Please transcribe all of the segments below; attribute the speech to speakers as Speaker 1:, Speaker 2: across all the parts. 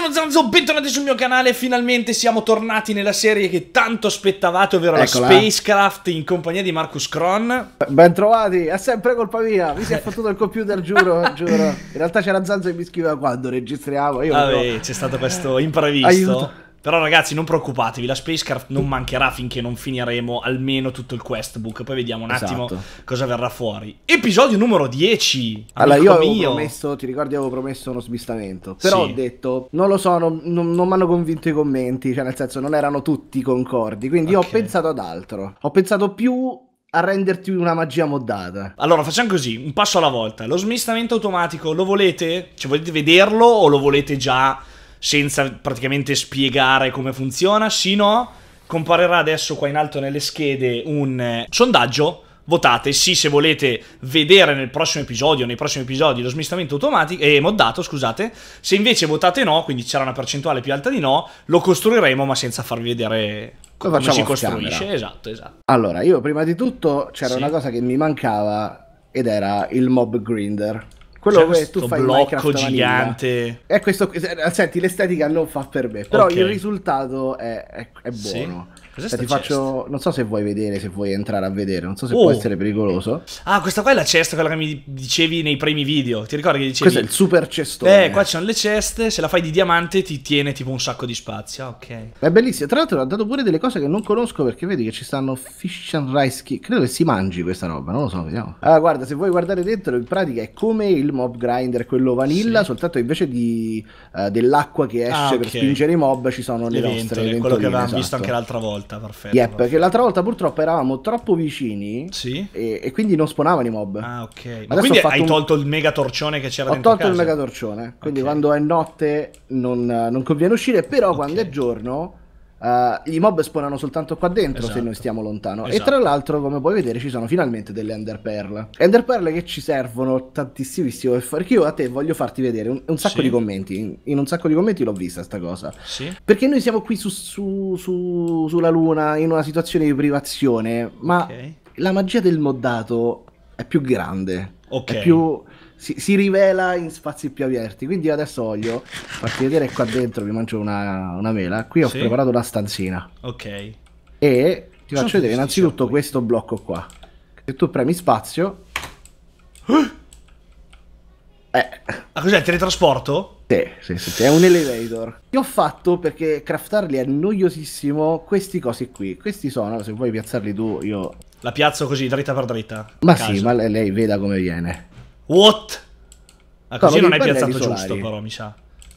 Speaker 1: sono Zanzo, bentornati sul mio canale. Finalmente siamo tornati nella serie che tanto aspettavate, ovvero Eccola. la Spacecraft in compagnia di Marcus Cron.
Speaker 2: Bentrovati, è sempre colpa mia. Mi si è fottuto il computer, giuro, giuro. In realtà c'era Zanzo che mi scriveva quando
Speaker 1: registriamo. Io Vabbè, ah, però... c'è stato questo imprevisto. Aiuto. Però ragazzi non preoccupatevi, la Spacecraft non mancherà finché non finiremo almeno tutto il questbook. Poi vediamo un attimo esatto. cosa verrà fuori. Episodio numero 10. Allora io avevo mio. promesso,
Speaker 2: ti ricordi avevo promesso uno smistamento. Però sì. ho detto, non lo so, non, non, non mi hanno convinto i commenti, cioè nel senso non erano tutti
Speaker 1: concordi. Quindi okay. ho
Speaker 2: pensato ad altro. Ho pensato più a renderti una magia moddata.
Speaker 1: Allora facciamo così, un passo alla volta. Lo smistamento automatico lo volete? Cioè volete vederlo o lo volete già senza praticamente spiegare come funziona, sino comparirà adesso qua in alto nelle schede un eh, sondaggio votate sì se volete vedere nel prossimo episodio, nei prossimi episodi lo smistamento automatico e eh, moddato, scusate. Se invece votate no, quindi c'era una percentuale più alta di no, lo costruiremo ma senza farvi vedere come si costruisce. Camera. Esatto, esatto.
Speaker 2: Allora, io prima di tutto c'era sì. una cosa che mi mancava ed era il mob grinder quello che tu fai blocco gigante. E questo, eh, senti, l'estetica non fa per me. Però okay. il risultato è, è, è buono. Sì. Cos'è cioè, ti faccio, non so se vuoi vedere, se vuoi entrare a vedere, non so se oh. può essere pericoloso.
Speaker 1: Ah, questa qua è la cesta, quella che mi dicevi nei primi video. Ti ricordi che dicevi? Questo è il
Speaker 2: super cestone. Eh, qua
Speaker 1: c'hanno le ceste, se la fai di diamante ti tiene tipo un sacco di spazio. Ah, ok.
Speaker 2: È bellissimo. Tra l'altro, ha dato pure delle cose che non conosco perché vedi che ci stanno fish and rice. Key. Credo che si mangi questa roba, non lo so, vediamo. Allora, guarda, se vuoi guardare dentro, in pratica è come il mob grinder, quello vanilla, sì. soltanto invece di, uh, dell'acqua che ah, esce ah, okay. per spingere i mob ci sono le, le nostre ventole. Quello che avevamo esatto. visto anche l'altra
Speaker 1: volta volta, perfetto. Yep, perché
Speaker 2: l'altra volta purtroppo eravamo troppo vicini. Sì. E, e quindi non spawnavano
Speaker 1: i mob. Ah, ok. Ma quindi hai un... tolto il mega torcione che c'era Ho dentro. Ho tolto casa. il
Speaker 2: mega torcione. Quindi okay. quando è notte non, non, conviene uscire, però okay. quando è giorno uh, i mob spawnano soltanto qua dentro esatto. se noi stiamo lontano. Esatto. E tra l'altro, come puoi vedere, ci sono finalmente delle enderpearl. Enderpearl che ci servono tantissimo perché io a te voglio farti vedere un, un sacco sì. di commenti. In un sacco di commenti l'ho vista sta cosa. Sì. Perché noi siamo qui su, su, su, sulla luna in una situazione di privazione, ma okay. la magia del moddato è più grande. Ok. È più si, si, rivela in spazi più aperti. Quindi adesso voglio farti vedere qua dentro, vi mangio una, una mela. Qui ho sì. preparato la stanzina. Ok. E ti faccio vedere innanzitutto questo blocco qua. Se tu premi spazio...
Speaker 1: Eh. Ah, cos'è? Teletrasporto?
Speaker 2: Sì, sì, sì, è un elevator. Ti ho fatto perché craftarli è noiosissimo questi cosi qui. Questi sono, se vuoi piazzarli tu, io...
Speaker 1: La piazzo così, dritta per dritta. Ma sì, ma
Speaker 2: lei, lei veda come viene. What?
Speaker 1: Ah, così non hai piazzato giusto, però, mi sa.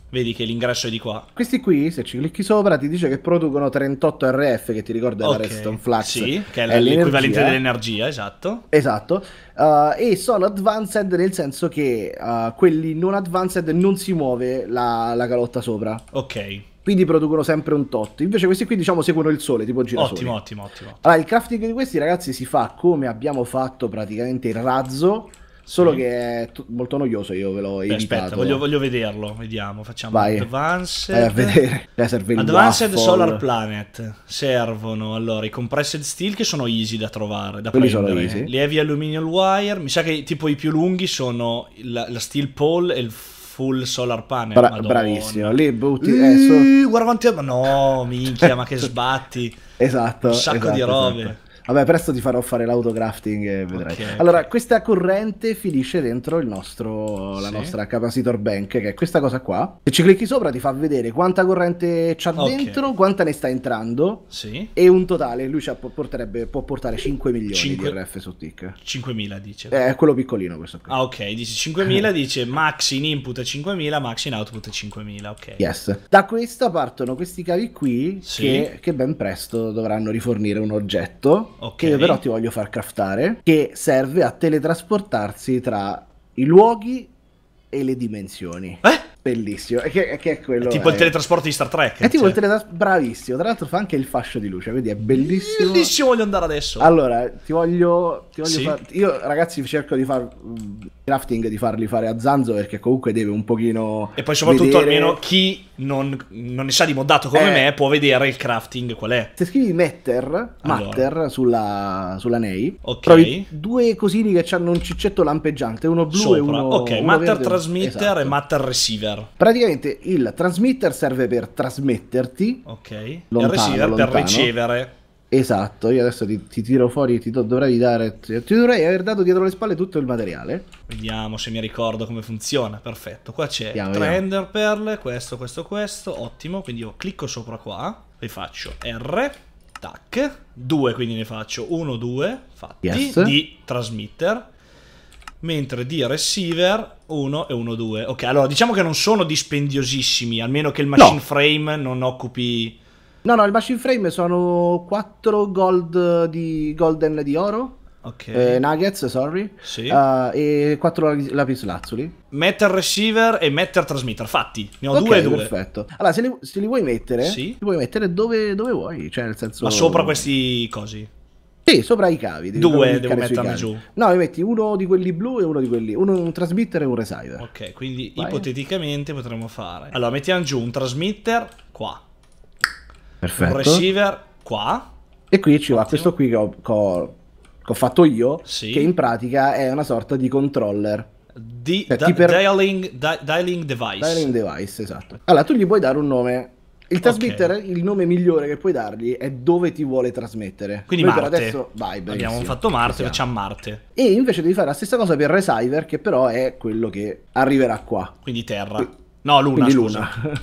Speaker 1: Vedi che l'ingresso è di qua.
Speaker 2: Questi qui, se ci clicchi sopra, ti dice che producono 38 RF, che ti ricorda okay. la Reston Flux. Sì, che è, è l'equivalente
Speaker 1: dell'energia, esatto.
Speaker 2: Esatto. Uh, e sono advanced nel senso che uh, quelli non advanced non si muove la, la calotta sopra. Ok quindi producono sempre un tot. Invece questi qui diciamo seguono il sole, tipo girasole. Ottimo, ottimo, ottimo. Allora, il crafting di questi ragazzi si fa come abbiamo fatto praticamente il razzo, Solo sì. Mhm. che è t- molto noioso, io ve l'ho Beh, evitato. Aspetta, voglio,
Speaker 1: voglio, vederlo, vediamo, facciamo Vai. Advanced. Vai a vedere. Advanced Waffle. Solar Planet. Servono allora i compressed steel che sono easy da trovare, da Quelli prendere. Sono easy. Le heavy aluminium wire, mi sa che tipo i più lunghi sono la, la steel pole e il full solar panel. Bra- bravissimo, lì butti. Eh, so... Guarda quanti. No, minchia, ma che sbatti!
Speaker 2: Esatto. Un sacco esatto, di robe. Esatto. Vabbè, presto ti farò fare l'autocrafting e vedrai. Okay, allora, okay. questa corrente finisce dentro nostro, la sì. nostra capacitor bank, che è questa cosa qua. Se ci clicchi sopra ti fa vedere quanta corrente c'ha okay. dentro, quanta ne sta entrando. Sì. E un totale, lui può portare 5 milioni 5... di RF su tick. 5.000 dice. Eh, è quello piccolino questo
Speaker 1: qua. Ah, ok, dice 5.000, dice max in input 5.000, max in output 5.000, ok. Yes.
Speaker 2: Da questa
Speaker 1: partono questi cavi qui sì. che,
Speaker 2: che ben presto dovranno rifornire un oggetto
Speaker 1: okay. che io però ti
Speaker 2: voglio far craftare, che serve a teletrasportarsi tra i luoghi e le dimensioni. Eh? Bellissimo,
Speaker 1: e che, che, è quello. tipo è... il eh, teletrasporto di Star Trek. È cioè. il
Speaker 2: teletrasporto. Bravissimo. Tra l'altro fa anche il fascio di luce, vedi è bellissimo.
Speaker 1: Bellissimo, voglio andare adesso. Allora,
Speaker 2: ti voglio. Ti voglio sì. far... Io, ragazzi,
Speaker 1: cerco di far mm,
Speaker 2: crafting di farli fare a Zanzo perché comunque deve un pochino. E poi soprattutto vedere... almeno
Speaker 1: chi non, non, ne sa di moddato come eh... me può vedere il crafting qual è. Se scrivi Matter, allora.
Speaker 2: Matter sulla, sulla Nei, okay. trovi due cosini che hanno un ciccetto lampeggiante, uno blu Sopra. e uno. Ok, uno Matter verde, Transmitter
Speaker 1: esatto. e Matter Receiver chiaro.
Speaker 2: Praticamente il transmitter serve per trasmetterti.
Speaker 1: Ok. Lontano, il receiver lontano. per ricevere.
Speaker 2: Esatto, io adesso ti, ti tiro fuori, e ti do, dovrei dare. Ti, dovrei aver dato dietro le
Speaker 1: spalle tutto il materiale. Vediamo se mi ricordo come funziona. Perfetto, qua c'è vediamo, tre ender pearl, questo, questo, questo. Ottimo, quindi io clicco sopra qua, faccio R, tac, Due, quindi ne faccio uno, due. fatti, yes. di transmitter mentre di receiver 1 e 1-2. Ok, allora diciamo che non sono dispendiosissimi, almeno che il machine no. frame non occupi...
Speaker 2: No, no, il machine frame sono 4 gold di golden di oro.
Speaker 1: Okay. Eh,
Speaker 2: nuggets, sorry.
Speaker 1: Sì. Uh,
Speaker 2: e 4 lapislazzuli.
Speaker 1: Metter receiver e metter transmitter. Fatti, ne ho okay, due e due. Perfetto.
Speaker 2: Allora, se li, se li vuoi mettere, sì. li puoi mettere dove, dove, vuoi. Cioè, nel senso. Ma sopra
Speaker 1: questi cosi.
Speaker 2: Sì, sopra i cavi. Due devo mettermi giù. No, mi metti uno di quelli blu e uno di quelli. Uno un transmitter e un resider.
Speaker 1: Ok, quindi Vai. ipoteticamente potremmo fare. Allora, mettiamo giù un transmitter qua. Perfetto. Un receiver qua.
Speaker 2: E qui ci va questo qui che ho, che ho, che ho fatto io. Sì. Che in pratica è una sorta di controller. Di, cioè, da, per...
Speaker 1: dialing, di, dialing device. Dialing device, esatto.
Speaker 2: Allora, tu gli puoi dare un nome il transmitter, okay. il nome migliore che puoi dargli è dove ti vuole trasmettere. Quindi Noi Marte. per adesso
Speaker 1: vai, Abbiamo fatto Marte, facciamo Marte.
Speaker 2: E invece devi fare la stessa cosa per Resiver, che però è quello che arriverà qua. Quindi Terra.
Speaker 1: No, Luna. Quindi scusa. Luna.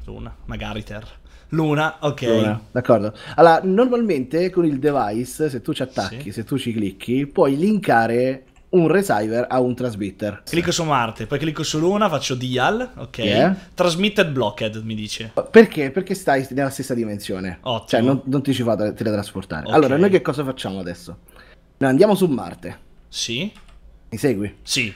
Speaker 1: Luna, magari Terra.
Speaker 2: Luna, ok. Luna, d'accordo. Allora, normalmente con il device, se tu ci attacchi, sì. se tu ci clicchi, puoi linkare un receiver a un transmitter.
Speaker 1: Clicco su Marte, poi clicco su Luna, faccio dial, ok. Yeah. Transmitted blocked, mi dice.
Speaker 2: Perché? Perché stai nella stessa dimensione. Ottimo. Cioè non, non ti ci fa teletrasportare. Okay. Allora, noi che cosa facciamo adesso? Noi andiamo su Marte. Sì. Mi segui? Sì.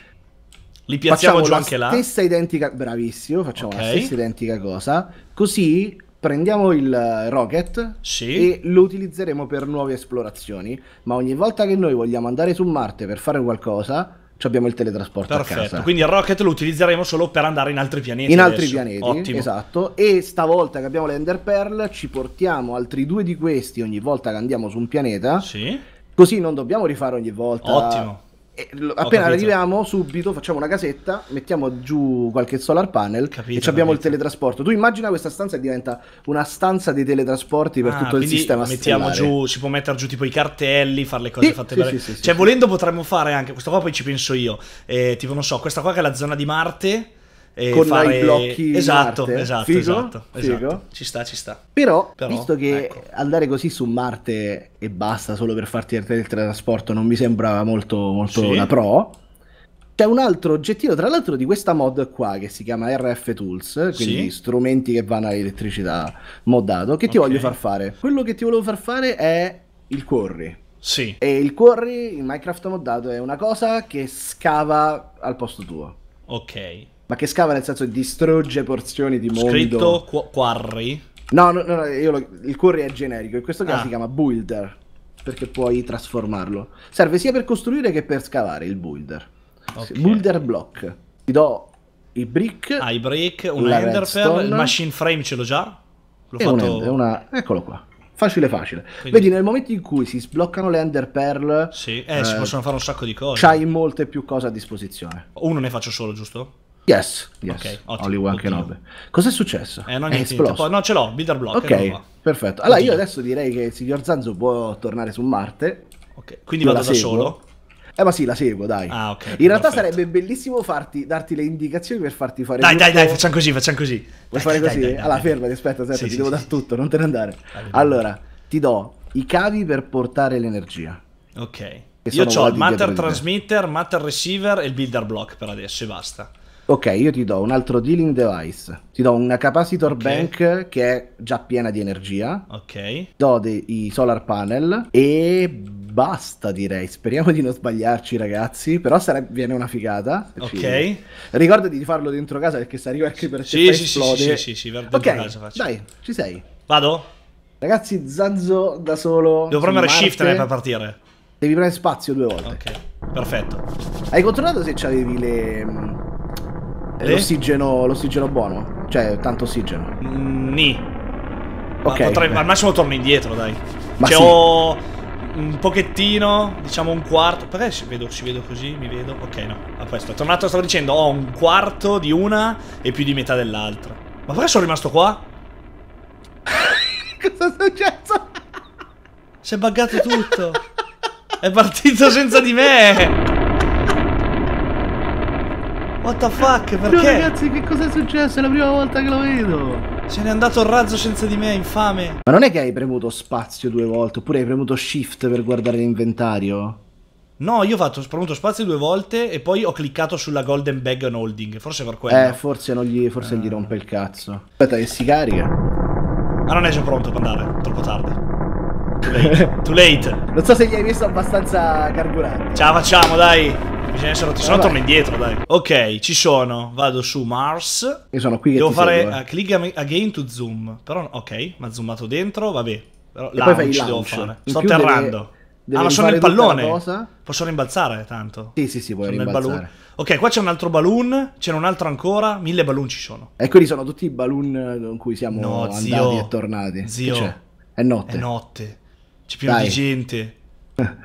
Speaker 1: Li piazziamo facciamo giù anche là. Facciamo la Stessa
Speaker 2: identica, bravissimo, facciamo okay. la stessa identica cosa. Così prendiamo il eh, rocket sì. e lo utilizzeremo per nuove esplorazioni. Ma ogni volta che noi vogliamo andare su Marte per fare qualcosa, abbiamo il teletrasporto Perfetto,
Speaker 1: quindi il rocket lo utilizzeremo solo per andare in altri pianeti. In adesso. altri pianeti, Ottimo. esatto.
Speaker 2: E stavolta che abbiamo l'Ender Pearl ci portiamo altri due di questi ogni volta che andiamo su un pianeta. Sì. Così non dobbiamo rifare ogni volta. Ottimo appena arriviamo subito facciamo una casetta, mettiamo giù qualche solar panel capito, e abbiamo il teletrasporto. Tu immagina questa stanza e diventa una stanza dei teletrasporti per ah, tutto il sistema mettiamo giù,
Speaker 1: si può mettere giù tipo i cartelli, fare le cose sì, fatte sì, bene. Sì, sì, cioè volendo potremmo fare anche, questo qua poi ci penso io, eh, tipo non so, questa qua che è la zona di Marte e con fare... i blocchi esatto, Marte. esatto, Figo? esatto, esatto. Figo? esatto. Ci sta, ci sta. Però,
Speaker 2: Però visto che ecco. andare così su Marte e basta solo per farti il trasporto non mi sembrava molto, molto sì. una pro. C'è un altro oggettino, tra l'altro, di questa mod qua che si chiama RF Tools, quindi sì. strumenti che vanno all'elettricità moddato, che ti okay. voglio far fare. Quello che ti volevo far fare è il quarry. Sì. E il quarry in Minecraft moddato è una cosa che scava al posto tuo.
Speaker 1: Ok.
Speaker 2: Ma che scava nel senso distrugge porzioni di mondo. Scritto
Speaker 1: qu- quarry.
Speaker 2: No, no, no, lo, il quarry è generico. In questo caso ah. si chiama builder. Perché puoi trasformarlo. Serve sia per costruire che per scavare il builder. Okay. Builder block. Ti do i brick.
Speaker 1: Ah, i brick, una enderpearl. Il machine frame ce l'ho già. L'ho fatto. Un
Speaker 2: una... Eccolo qua. Facile, facile.
Speaker 1: Quindi... Vedi, nel momento in cui si sbloccano le Ender Pearl, sì. eh, eh, si possono fare un sacco di cose. C'hai
Speaker 2: molte più cose a disposizione.
Speaker 1: Uno ne faccio solo, giusto?
Speaker 2: Yes, yes. Okay, ottimo, Only One Kenobi. Cos'è successo? Eh, non è esploso. Poi,
Speaker 1: no, ce l'ho, Builder Block. Ok,
Speaker 2: perfetto. Allora Oddio. io adesso direi che il signor Zanzo può tornare su Marte. Ok, quindi io vado da seguo. solo? Eh ma sì, la seguo, dai. Ah, ok. In perfetto. realtà sarebbe bellissimo farti, darti le indicazioni per farti fare Dai, tutto. dai, dai, facciamo così, facciamo così. Vuoi dai, fare dai, così? Dai, allora,
Speaker 1: fermati, aspetta, aspetta, sì, ti sì, devo sì, dare
Speaker 2: tutto, non te ne andare. Allora, ti do i cavi per portare l'energia.
Speaker 1: Ok. Io ho il Matter Transmitter, Matter Receiver e il Builder Block per adesso e basta.
Speaker 2: Ok, io ti do un altro dealing device. Ti do una capacitor okay. bank che è già piena di energia. Ok. Do dei solar panel e basta, direi. Speriamo di non sbagliarci, ragazzi. Però sarebbe, viene una figata. Ok. Ci... Ricordati di farlo dentro casa perché se arriva anche per sì, sì, esplode. Sì, sì, sì, sì, dentro okay, casa faccio. Dai, ci sei. Vado? Ragazzi, Zanzo da solo. Devo premere Marte. shift per partire. Devi prendere spazio due volte. Ok, perfetto.
Speaker 1: Hai controllato se c'avevi le mm, le? Eh,
Speaker 2: l'ossigeno, l'ossigeno buono? Cioè, tanto ossigeno?
Speaker 1: Mm, ni.
Speaker 2: Ok. Potrei, Al
Speaker 1: massimo torno indietro, dai. Ma cioè, sì. ho un pochettino, diciamo un quarto. Perché si vedo, si vedo così? Mi vedo? Ok, no. A questo. Tornato, stavo dicendo, ho un quarto di una e più di metà dell'altra. Ma perché sono rimasto qua? Cosa è successo? Si è buggato tutto. è partito senza di me. What the fuck? Perché? No ragazzi, che cosa è successo? È la prima volta che lo vedo. Se n'è andato il razzo senza di me, infame.
Speaker 2: Ma non è che hai premuto spazio due volte, oppure hai premuto shift per guardare l'inventario?
Speaker 1: No, io ho fatto, ho premuto spazio due volte e poi ho cliccato sulla golden bag and holding, forse per quello. Eh,
Speaker 2: forse, gli, forse ah. gli eh. rompe il cazzo. Aspetta che si carica. Ma
Speaker 1: non è già pronto per andare, troppo tardi. Too late. Too late. non so se gli hai messo abbastanza
Speaker 2: carburante.
Speaker 1: Ce la facciamo, dai. Bisogna essere rotti, se no torno indietro, dai. Ok, ci sono. Vado su Mars. Io sono qui Devo fare seguo, eh. click again to zoom. Però, ok, ma zoomato dentro, vabbè. Però e poi fai il devo fare. Sto atterrando. Deve... Deve ah, ma sono nel pallone. Posso rimbalzare tanto? Sì, sì, sì, puoi sono rimbalzare. Ok, qua c'è un altro balloon, C'è un altro ancora, mille balloon ci sono.
Speaker 2: E quelli sono tutti i balloon eh, con cui siamo no, andati zio. e tornati. Zio. È notte. È notte. C'è pieno Dai. di gente.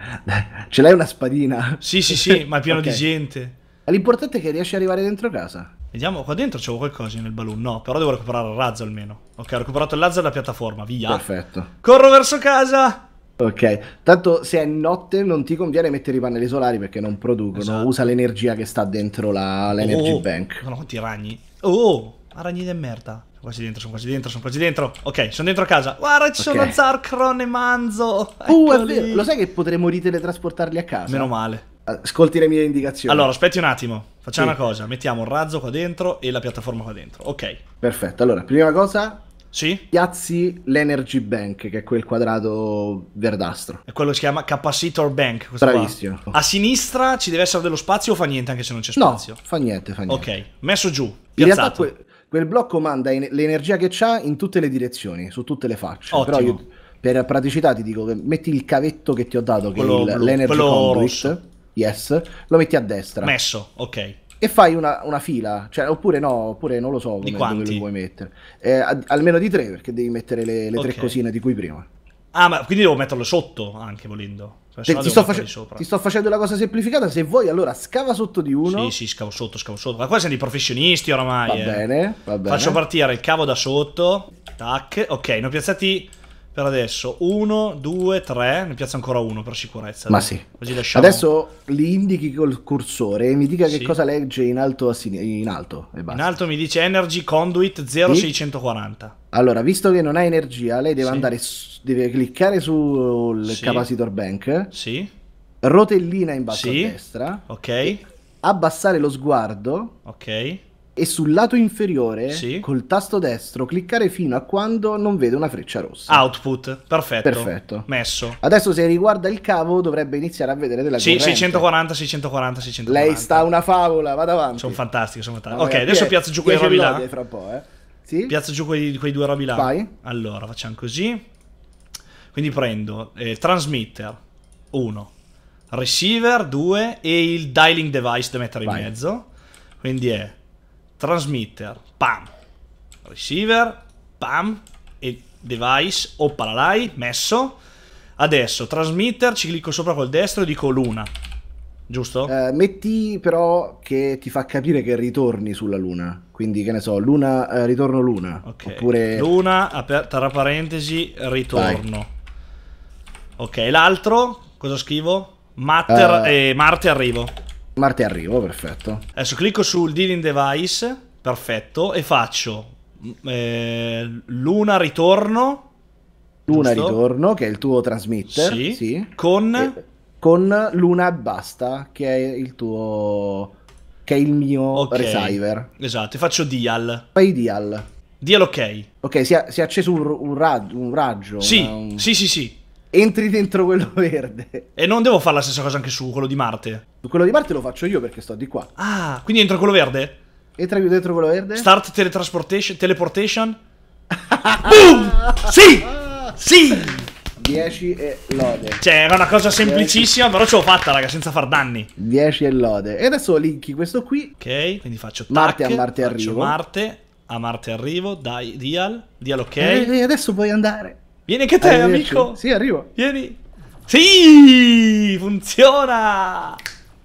Speaker 2: Ce l'hai una spadina? Sì, sì, sì, ma è pieno okay. di gente.
Speaker 1: L'importante è che riesci ad arrivare dentro casa. Vediamo, qua dentro c'è qualcosa nel balloon. No, però devo recuperare il razzo almeno. Ok, ho recuperato il razzo dalla piattaforma, via. Perfetto. Corro verso
Speaker 2: casa! Ok, tanto se è notte non ti conviene mettere i pannelli solari perché non producono, esatto. usa l'energia che sta dentro la, l'energy oh, oh. bank.
Speaker 1: Sono quanti ragni. Oh, ragni di merda. Sono quasi dentro, sono quasi dentro, sono quasi dentro. Ok, sono dentro a casa. Guarda, ci okay. sono Zarkron e
Speaker 2: Manzo. Uh, è Lo sai che potremmo riteletrasportarli a casa? Meno
Speaker 1: male. Ascolti le mie indicazioni. Allora, aspetti un attimo. Facciamo sì. una cosa. Mettiamo un razzo qua dentro e la piattaforma qua dentro. Ok.
Speaker 2: Perfetto. Allora, prima cosa... Sì? Piazzi l'Energy Bank, che è quel quadrato verdastro.
Speaker 1: È quello che si chiama Capacitor Bank. Bravissimo. Qua. A sinistra ci deve essere dello spazio o fa niente anche se non c'è spazio? No, fa niente, fa niente. Ok, messo giù, piazzato. In realtà
Speaker 2: quel blocco manda en- l'energia che ha in tutte le direzioni, su tutte le facce. Ottimo. Però io per praticità ti dico che metti il cavetto che ti ho dato, che quello è il, l'energy conduit, yes, lo metti a destra.
Speaker 1: Messo, ok
Speaker 2: e fai una, una fila, cioè, oppure no, oppure non lo so come, dove lo puoi mettere. Eh, a, almeno di tre, perché devi mettere le, le okay. tre cosine di cui prima.
Speaker 1: Ah, ma quindi devo metterlo sotto anche volendo. Cioè, ti, sto fac- ti, sto facendo la cosa semplificata. Se vuoi, allora scava sotto di uno. Sì, sì, scavo sotto, scavo sotto. Ma qua siamo dei professionisti oramai. Va eh. bene, va bene. Faccio partire il cavo da sotto. Tac. Ok, ne ho piazzati per adesso 1, 2, 3, ne piazzo ancora uno per sicurezza. Ma sì. Lasciamo...
Speaker 2: Adesso li indichi col cursore e mi dica sì. che cosa legge in alto, a sin... in alto e basta.
Speaker 1: In alto mi dice Energy Conduit 0640. Sì?
Speaker 2: Allora, visto che non ha energia, lei deve sì. andare deve cliccare sul capacitor bank. Sì. Rotellina in basso a
Speaker 1: destra.
Speaker 2: Ok. Abbassare lo sguardo. Ok e sul lato inferiore sì. col tasto destro cliccare fino a quando non vede una freccia rossa.
Speaker 1: Output, perfetto. Perfetto. Messo.
Speaker 2: Adesso se riguarda il cavo dovrebbe iniziare a vedere della sì, 640,
Speaker 1: 640,
Speaker 2: 640. Lei sta una favola, vada avanti. Sono fantastico, sono
Speaker 1: fantastiche. ok, adesso piazzo giù quei robi là. Fra po', eh. Sì? Piazzo giù quei, quei due robi là. Vai. Allora, facciamo così. Quindi prendo eh, transmitter 1, receiver 2 e il dialing device da mettere Vai. in mezzo. Quindi è transmitter, pam, receiver, pam, e device, la lai, messo. Adesso, transmitter, ci clicco sopra col destro e dico luna, giusto? Eh,
Speaker 2: metti però che ti fa capire che ritorni sulla luna, quindi che ne so, luna, eh, ritorno luna, okay. oppure...
Speaker 1: Luna, aperta tra parentesi, ritorno. Vai. Ok, l'altro, cosa scrivo? Matter, uh... eh, Marte arrivo.
Speaker 2: Marte arrivo, perfetto.
Speaker 1: Adesso clicco sul Dealing Device, perfetto, e faccio eh, Luna Ritorno. Luna giusto?
Speaker 2: Ritorno, che è il tuo transmitter. Sì. sì. Con... E, con Luna basta, che è il tuo... che è il mio okay. receiver.
Speaker 1: Esatto, e faccio Dial.
Speaker 2: Fai Dial. Dial ok. Ok, si è, si è acceso un, un, raggio. Sì, una, un... sì, sì, sì
Speaker 1: entri dentro quello verde. E non devo fare la stessa cosa anche su quello di Marte. quello di Marte lo faccio io perché sto di qua. Ah, quindi entro quello verde? Entra dentro quello verde? Start teletrasportation, teleportation. Boom! Sì! Sì! 10 e lode. Cioè, era una cosa semplicissima, 10. però ce l'ho fatta, raga, senza far danni. 10 e
Speaker 2: lode. E adesso linki questo qui.
Speaker 1: Ok, quindi faccio tac, Marte a Marte arrivo. Marte, a Marte arrivo, dai, dial, dial ok. E
Speaker 2: adesso puoi andare.
Speaker 1: Vieni che te, amico. Sì, arrivo. Vieni. Sì, funziona.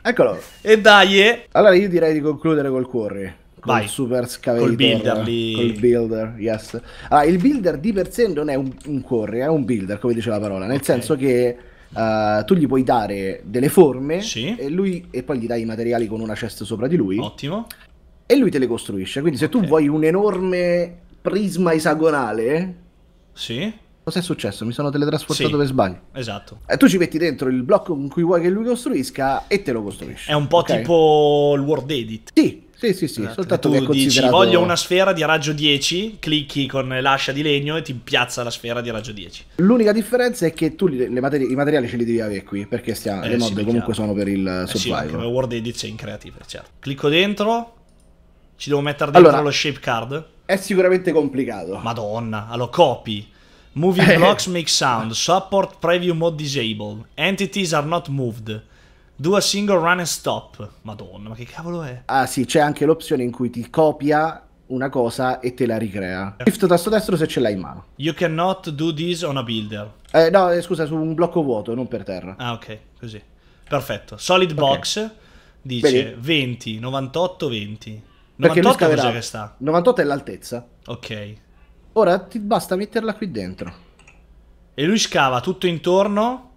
Speaker 1: Eccolo.
Speaker 2: E dai. Eh. Allora io direi di concludere col cuore. Vai. Col super scavator. Col eh. builder lì. Col builder, yes. Allora, ah, il builder di per sé non è un, un curry, è un builder, come dice la parola. Nel okay. senso che... Uh, tu gli puoi dare delle forme sì. e, lui, e poi gli dai i materiali con una cesta sopra di lui. Ottimo. E lui te le costruisce. Quindi se okay. tu vuoi un enorme prisma esagonale, sì. Cosa è successo? Mi sono teletrasportato sì, per sbaglio. Esatto. E tu ci metti dentro il blocco con cui vuoi che lui costruisca e te lo costruisci. È un po' okay? tipo il Word Edit. Sì, sì, sì, sì. Esatto. Soltanto tu considerato... dici voglio una
Speaker 1: sfera di raggio 10, clicchi con l'ascia di legno e ti piazza la sfera di raggio 10.
Speaker 2: L'unica differenza è che tu li, materi- i materiali ce li devi avere qui, perché stiamo, eh, le mod sì, comunque chiaro. sono per il eh, Sì, come Word
Speaker 1: Edit c'è in creative, certo. Clicco dentro, ci devo mettere dentro allora, lo shape card. È sicuramente complicato. Madonna, allora copy Moving eh. blocks make sound. Support preview mode disabled. Entities are not moved. Do a single run and stop. Madonna, ma che cavolo è?
Speaker 2: Ah sì, c'è anche l'opzione in cui ti copia una cosa e te la ricrea. Shift tasto destro se ce l'hai in mano.
Speaker 1: You cannot do this on a builder.
Speaker 2: Eh, no, eh, scusa, su un blocco vuoto, non per terra.
Speaker 1: Ah, ok, così. Perfetto. Solid okay. box dice Vedi? 20, 98, 20. 98 cos'è che sta?
Speaker 2: 98 è l'altezza. Ok. Ora ti basta metterla qui dentro.
Speaker 1: E lui scava tutto intorno.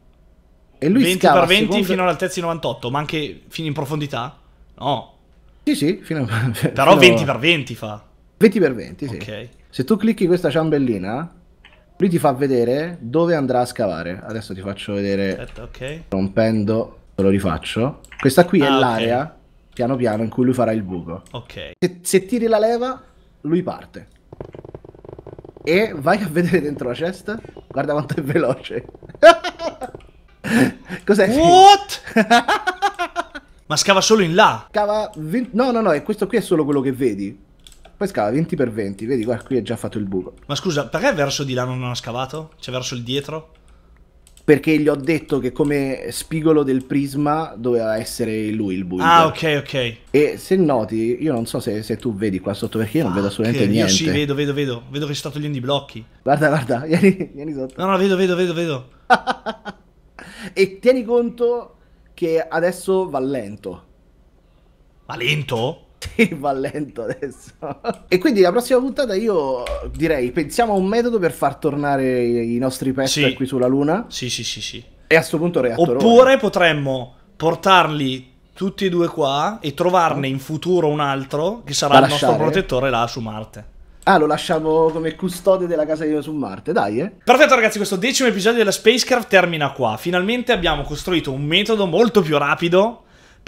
Speaker 1: E lui 20 scava, per 20 secondo... fino all'altezza di 98, ma anche fino in profondità? No. Sì, sì, fino a... Però fino... 20 per 20 fa. 20 per 20, sì. Ok.
Speaker 2: Se tu clicchi questa ciambellina, lui ti fa vedere dove andrà a scavare. Adesso ti faccio vedere
Speaker 1: Aspetta, okay.
Speaker 2: rompendo, te lo rifaccio. Questa qui ah, è okay. l'area, piano piano, in cui lui farà il buco. Ok. Se, se tiri la leva, lui parte e vai a vedere dentro la cesta. Guarda quanto è veloce. Cos'è? What? Ma scava solo in là? Scava 20... No, no, no, e questo qui è solo quello che vedi. Poi scava 20 x 20, vedi, guarda, qui è già fatto il buco.
Speaker 1: Ma scusa, perché verso di là non ha scavato? Cioè verso il dietro?
Speaker 2: perché gli ho detto che come spigolo del prisma doveva essere lui il buio. Ah, ok, ok. E se noti, io non so se, se tu vedi qua sotto perché io non ah, vedo assolutamente okay. niente. Io sì, vedo,
Speaker 1: vedo, vedo. Vedo che ci stato togliendo i blocchi. Guarda, guarda, vieni, vieni sotto. No, no, vedo, vedo, vedo, vedo.
Speaker 2: e tieni conto che adesso va lento. Va lento? Sì, va lento adesso. e quindi la prossima puntata io direi pensiamo a un metodo per far tornare i nostri pet sì. qui sulla Luna.
Speaker 1: Sì, sì, sì, sì. E a questo punto reattor. Oppure potremmo portarli tutti e due qua e trovarne in futuro un altro che sarà il nostro protettore là su Marte.
Speaker 2: Ah, lo lasciamo come custode della casa di su Marte, dai, eh.
Speaker 1: Perfetto, ragazzi, questo decimo episodio della Spacecraft termina qua. Finalmente abbiamo costruito un metodo molto più rapido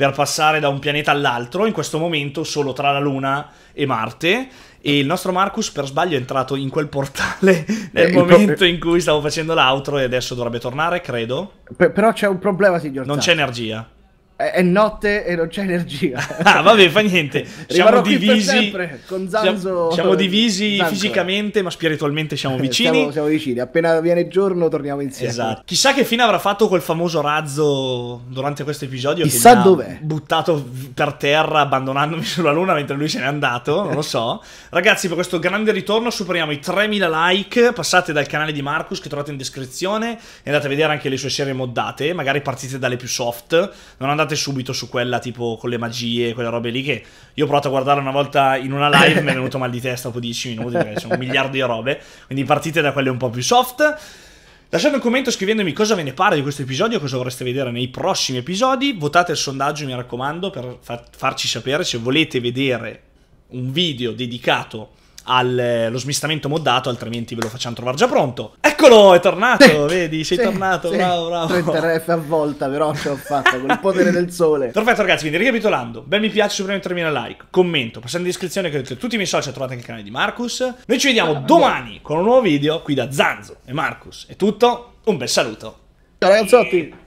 Speaker 1: per passare da un pianeta all'altro, in questo momento solo tra la Luna e Marte. E il nostro Marcus per sbaglio è entrato in quel portale nel eh, momento pro... in cui stavo facendo l'outro e adesso dovrebbe tornare, credo. P- però c'è un problema, signor. Non Zan. c'è energia. È, notte e non c'è energia. ah, vabbè, fa niente. Siamo divisi,
Speaker 2: con Zanzo, siamo divisi Zanzo. Eh.
Speaker 1: fisicamente, ma spiritualmente siamo vicini. siamo,
Speaker 2: siamo, vicini. Appena
Speaker 1: viene giorno, torniamo insieme. Esatto. Chissà che fine avrà fatto quel famoso razzo durante questo episodio. Chissà dov'è. Buttato per terra, abbandonandomi sulla luna mentre lui se n'è andato. Non lo so. Ragazzi, per questo grande ritorno superiamo i 3000 like. Passate dal canale di Marcus che trovate in descrizione e andate a vedere anche le sue serie moddate. Magari partite dalle più soft. Non andate puntate subito su quella tipo con le magie, quelle robe lì che io ho provato a guardare una volta in una live, mi è venuto mal di testa dopo 10 minuti perché sono un miliardo di robe, quindi partite da quelle un po' più soft. Lasciate un commento scrivendomi cosa ve ne pare di questo episodio, cosa vorreste vedere nei prossimi episodi. Votate il sondaggio, mi raccomando, per farci sapere se volete vedere un video dedicato a allo smistamento moddato, altrimenti ve lo facciamo trovare già pronto. Eccolo, è tornato, vedi, sei sì, tornato, sì. bravo, bravo. 30 ref
Speaker 2: a volta, però ce l'ho fatta, con il potere del sole. Perfetto
Speaker 1: ragazzi, quindi ricapitolando, bel mi piace, superiore 3000 like, commento, passando in descrizione che tutti i miei social trovate anche il canale di Marcus. Noi ci vediamo ah, domani con un nuovo video qui da Zanzo e Marcus. È tutto, un bel saluto. Ciao ragazzotti.